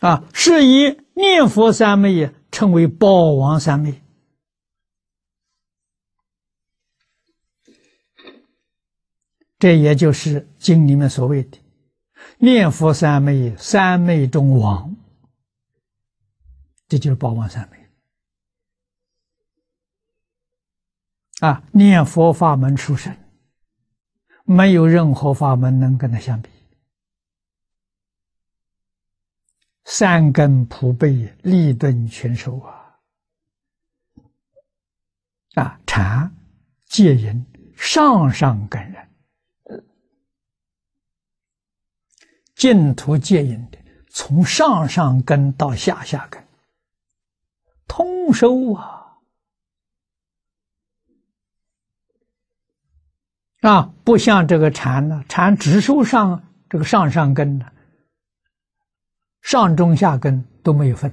啊，是以念佛三昧称为宝王三昧，这也就是经里面所谓的念佛三昧，三昧中王，这就是宝王三昧。啊，念佛法门出身，没有任何法门能跟他相比。三根普被立顿全收啊！啊，禅戒淫上上根人，净土戒淫的，从上上根到下下根，通收啊！啊，不像这个禅呢，禅只收上这个上上根呢，上中下根都没有分，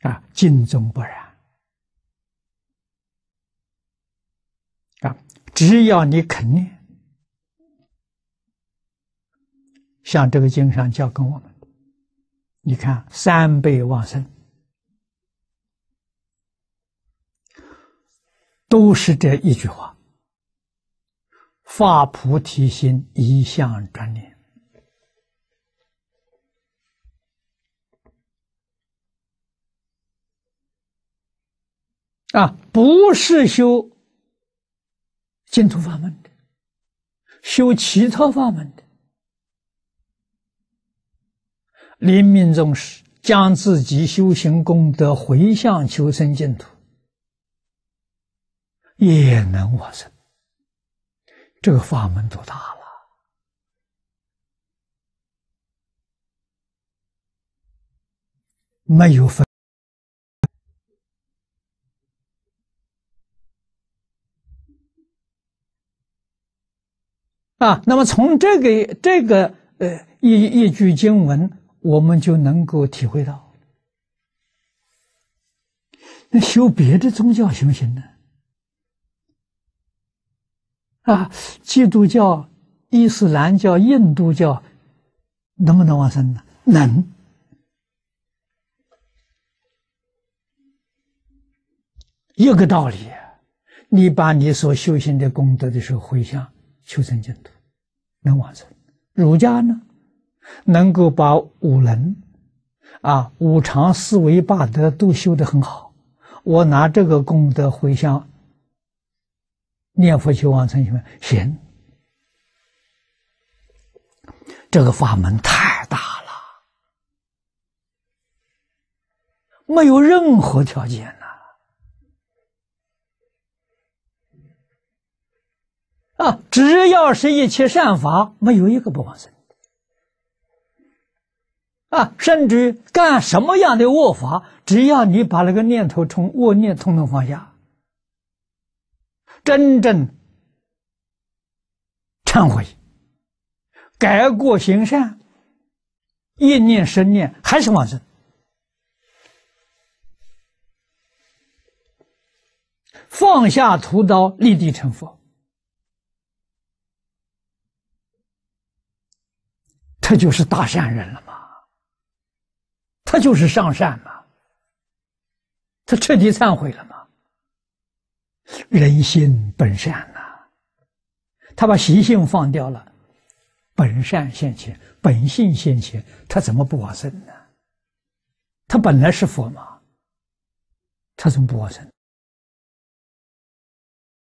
啊，尽中不染，啊，只要你肯念，像这个经上教给我们你看三倍往生，都是这一句话：发菩提心，一向专念。啊，不是修净土法门的，修其他法门的，临命终时将自己修行功德回向求生净土，也能往生。这个法门多大了？没有分。啊，那么从这个这个呃一一句经文，我们就能够体会到。那修别的宗教行不行呢？啊，基督教、伊斯兰教、印度教，能不能往生呢？能，一个道理。你把你所修行的功德的时候回向。求生净土能完成？儒家呢？能够把五伦、啊五常、四维八德都修得很好，我拿这个功德回向念佛求完成，行吗？行。这个法门太大了，没有任何条件。啊，只要是一切善法，没有一个不往生的。啊，甚至干什么样的恶法，只要你把那个念头从恶念统统放下，真正忏悔、改过、行善、一念生念，还是往生。放下屠刀，立地成佛。他就是大善人了嘛，他就是上善嘛，他彻底忏悔了嘛。人心本善呐，他把习性放掉了，本善现前，本性现前，他怎么不往生呢？他本来是佛嘛，他怎么不往生？